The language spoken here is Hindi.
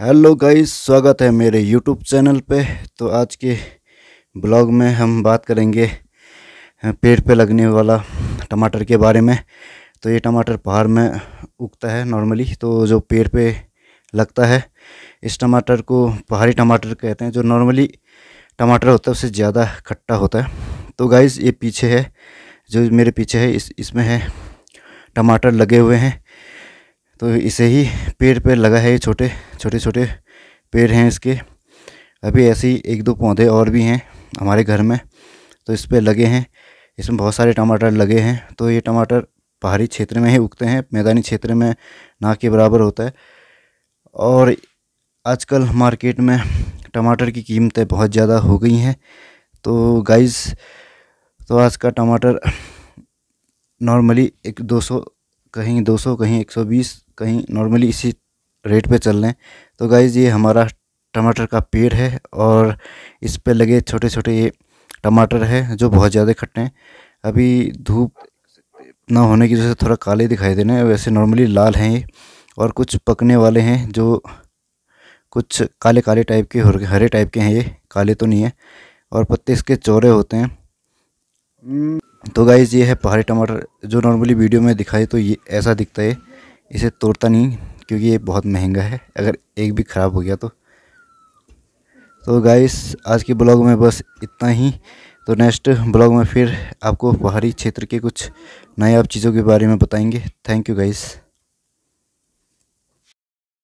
हेलो गाइस स्वागत है मेरे यूट्यूब चैनल पे तो आज के ब्लॉग में हम बात करेंगे पेड़ पे लगने वाला टमाटर के बारे में तो ये टमाटर पहाड़ में उगता है नॉर्मली तो जो पेड़ पे लगता है इस टमाटर को पहाड़ी टमाटर कहते हैं जो नॉर्मली टमाटर होता है उससे ज़्यादा खट्टा होता है तो गाइस ये पीछे है जो मेरे पीछे है इस इसमें है टमाटर लगे हुए हैं तो इसे ही पेड़ पे लगा है छोटे छोटे छोटे पेड़ हैं इसके अभी ऐसे ही एक दो पौधे और भी हैं हमारे घर में तो इस पर लगे हैं इसमें बहुत सारे टमाटर लगे हैं तो ये टमाटर पहाड़ी क्षेत्र में ही उगते हैं मैदानी क्षेत्र में ना के बराबर होता है और आजकल मार्केट में टमाटर की कीमतें बहुत ज़्यादा हो गई हैं तो गाइस तो आज का टमाटर नॉर्मली एक 200 कहीं 200 कहीं बीस कहीं नॉर्मली इसी रेट पे चल रहे हैं तो गाइज़ ये हमारा टमाटर का पेड़ है और इस पर लगे छोटे छोटे ये टमाटर है जो बहुत ज़्यादा खट्टे हैं अभी धूप ना होने की वजह से थोड़ा काले दिखाई दे रहे हैं वैसे नॉर्मली लाल हैं ये और कुछ पकने वाले हैं जो कुछ काले काले टाइप के हो हरे टाइप के हैं ये काले तो नहीं है और पत्ते इसके चौड़े होते हैं तो गाइज़ ये है पहाड़ी टमाटर जो नॉर्मली वीडियो में दिखाई तो ये ऐसा दिखता है इसे तोड़ता नहीं क्योंकि ये बहुत महंगा है अगर एक भी ख़राब हो गया तो तो गाइस आज के ब्लॉग में बस इतना ही तो नेक्स्ट ब्लॉग में फिर आपको पहाड़ी क्षेत्र के कुछ नए आप चीज़ों के बारे में बताएंगे थैंक यू गाइस